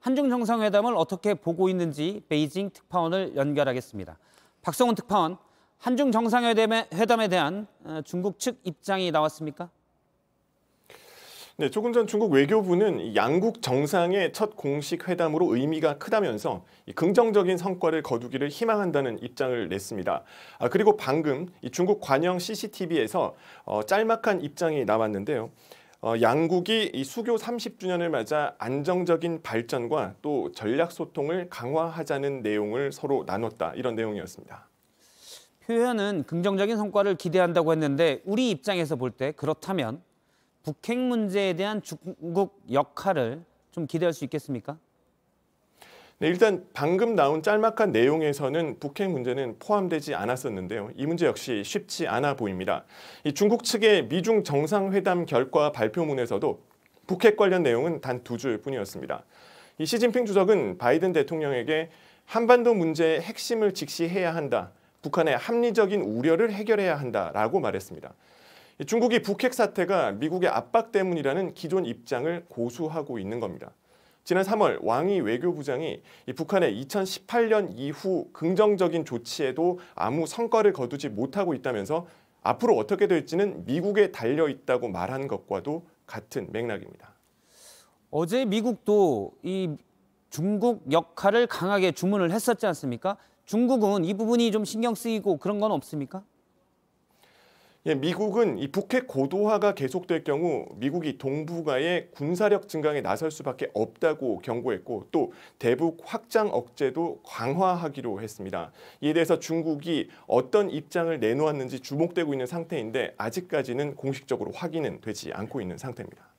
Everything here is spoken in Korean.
한중 정상회담을 어떻게 보고 있는지 베이징 특파원을 연결하겠습니다. 박성훈 특파원, 한중 정상회담에 회담에 대한 어, 중국 측 입장이 나왔습니까? 네, 조금 전 중국 외교부는 양국 정상의 첫 공식 회담으로 의미가 크다면서 긍정적인 성과를 거두기를 희망한다는 입장을 냈습니다. 아, 그리고 방금 중국 관영 CCTV에서 어, 짤막한 입장이 나왔는데요. 어, 양국이 이 수교 30주년을 맞아 안정적인 발전과 또 전략 소통을 강화하자는 내용을 서로 나눴다. 이런 내용이었습니다. 표현은 긍정적인 성과를 기대한다고 했는데 우리 입장에서 볼 때 그렇다면 북핵 문제에 대한 중국 역할을 좀 기대할 수 있겠습니까? 네, 일단 방금 나온 짤막한 내용에서는 북핵 문제는 포함되지 않았었는데요. 이 문제 역시 쉽지 않아 보입니다. 중국 측의 미중 정상회담 결과 발표문에서도 북핵 관련 내용은 단 두 줄 뿐이었습니다. 이 시진핑 주석은 바이든 대통령에게 한반도 문제의 핵심을 직시해야 한다. 북한의 합리적인 우려를 해결해야 한다라고 말했습니다. 중국이 북핵 사태가 미국의 압박 때문이라는 기존 입장을 고수하고 있는 겁니다. 지난 3월 왕이 외교부장이 북한의 2018년 이후 긍정적인 조치에도 아무 성과를 거두지 못하고 있다면서 앞으로 어떻게 될지는 미국에 달려 있다고 말한 것과도 같은 맥락입니다. 어제 미국도 이 중국 역할을 강하게 주문을 했었지 않습니까? 중국은 이 부분이 좀 신경 쓰이고 그런 건 없습니까? 예, 미국은 이 북핵 고도화가 계속될 경우 미국이 동북아의 군사력 증강에 나설 수밖에 없다고 경고했고 또 대북 확장 억제도 강화하기로 했습니다. 이에 대해서 중국이 어떤 입장을 내놓았는지 주목되고 있는 상태인데 아직까지는 공식적으로 확인은 되지 않고 있는 상태입니다.